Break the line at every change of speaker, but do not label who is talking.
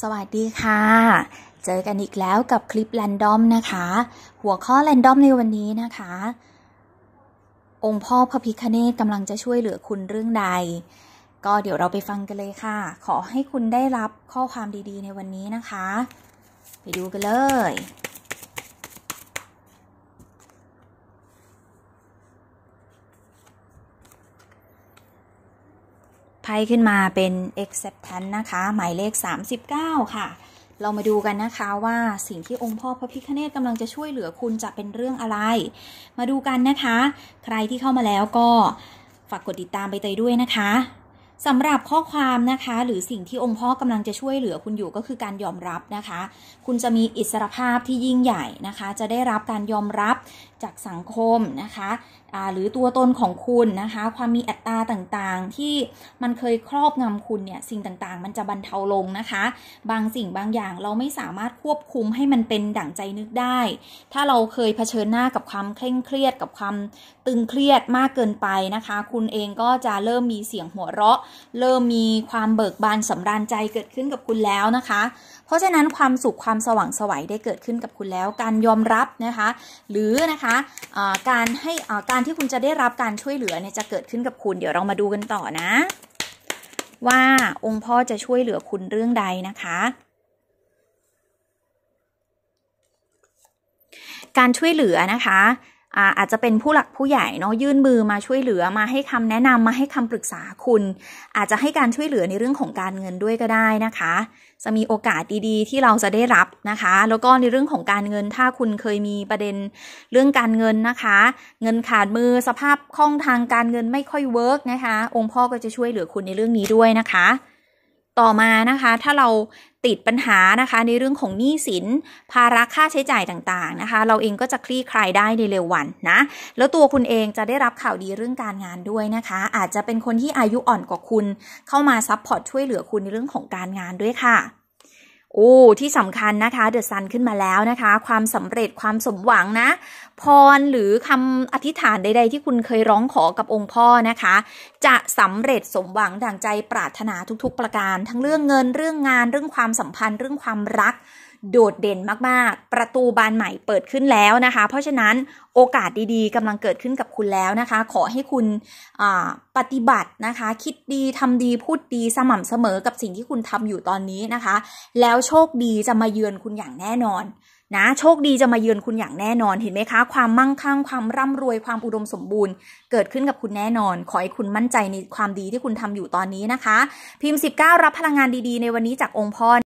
สวัสดีค่ะ เจอกันอีกแล้วกับคลิปแรนดอมนะคะ หัวข้อแรนดอมในวันนี้นะคะ องค์พ่อพระพิคเนตกำลังจะช่วยเหลือคุณเรื่องใด ก็เดี๋ยวเราไปฟังกันเลยค่ะ ขอให้คุณได้รับข้อความดีๆในวันนี้นะคะ ไปดูกันเลยไพ่ขึ้นมาเป็น acceptance นะคะ หมายเลข 39 ค่ะ เรามาดูกันนะคะว่าสิ่งที่องค์พ่อพระพิฆเนศกำลังจะช่วยเหลือคุณจะเป็นเรื่องอะไร มาดูกันนะคะ ใครที่เข้ามาแล้วก็ฝากกดติดตามไปเตยด้วยนะคะสำหรับข้อความนะคะ หรือสิ่งที่องค์พ่อกำลังจะช่วยเหลือคุณอยู่ ก็คือการยอมรับนะคะ คุณจะมีอิสรภาพที่ยิ่งใหญ่นะคะ จะได้รับการยอมรับจากสังคมนะคะหรือตัวตนของคุณนะคะ ความมีอัตราต่างๆ ที่มันเคยครอบงำคุณเนี่ยสิ่งต่างๆมันจะบรรเทาลงนะคะ บางสิ่งบางอย่างเราไม่สามารถควบคุมให้มันเป็นดั่งใจนึกได้ ถ้าเราเคยเผชิญหน้ากับความ เคร่งเครียดกับความตึงเครียดมากเกินไปนะคะ คุณเองก็จะเริ่มมีเสียงหัวเราะ เริ่มมีความเบิกบานสำราญใจเกิดขึ้นกับคุณแล้วนะคะ เพราะฉะนั้นความสุขความสว่างสวัยได้เกิดขึ้นกับคุณแล้ว การยอมรับนะคะ หรือนะคะะการให้การที่คุณจะได้รับการช่วยเหลือเนี่ยจะเกิดขึ้นกับคุณ เดี๋ยวเรามาดูกันต่อนะ ว่าองค์พ่อจะช่วยเหลือคุณเรื่องใดนะคะ การช่วยเหลือนะคะอาจจะเป็นผู้หลักผู้ใหญ่เนาะยื่นมือมาช่วยเหลือมาให้คำแนะนำมาให้คำปรึกษาคุณ อาจจะให้การช่วยเหลือในเรื่องของการเงินด้วยก็ได้นะคะ จะมีโอกาสดีๆที่เราจะได้รับนะคะ แล้วก็ในเรื่องของการเงินถ้าคุณเคยมีประเด็นเรื่องการเงินนะคะ เงินขาดมือสภาพคล่องทางการเงินไม่ค่อยเวิร์กนะคะ องค์พ่อก็จะช่วยเหลือคุณในเรื่องนี้ด้วยนะคะต่อมานะคะถ้าเราติดปัญหานะคะในเรื่องของหนี้สินภาระค่าใช้จ่ายต่างๆนะคะเราเองก็จะคลี่คลายได้ในเร็ววันนะ แล้วตัวคุณเองจะได้รับข่าวดีเรื่องการงานด้วยนะคะ อาจจะเป็นคนที่อายุอ่อนกว่าคุณ เข้ามาซัพพอร์ตช่วยเหลือคุณในเรื่องของการงานด้วยค่ะโอ้ที่สำคัญนะคะเดอะซันขึ้นมาแล้วนะคะ ความสำเร็จความสมหวังนะพรหรือคำอธิษฐานใด ๆ ที่คุณเคยร้องขอกับองค์พ่อนะคะ จะสำเร็จสมหวังดังใจปรารถนาทุกๆ ประการ ทั้งเรื่องเงินเรื่องงานเรื่องความสัมพันธ์เรื่องความรักโดดเด่นมากๆ ประตูบานใหม่เปิดขึ้นแล้วนะคะ เพราะฉะนั้นโอกาสดีๆกำลังเกิดขึ้นกับคุณแล้วนะคะ ขอให้คุณปฏิบัตินะคะ คิดดีทำดีพูดดีสม่ำเสมอกับสิ่งที่คุณทำอยู่ตอนนี้นะคะ แล้วโชคดีจะมาเยือนคุณอย่างแน่นอนนะ โชคดีจะมาเยือนคุณอย่างแน่นอน เห็นไหมคะ ความมั่งคั่งความร่ำรวยความอุดมสมบูรณ์เกิดขึ้นกับคุณแน่นอน ขอให้คุณมั่นใจในความดีที่คุณทำอยู่ตอนนี้นะคะ พิมพ์ 19 รับพลังงานดีๆ ในวันนี้จากองค์พ่อ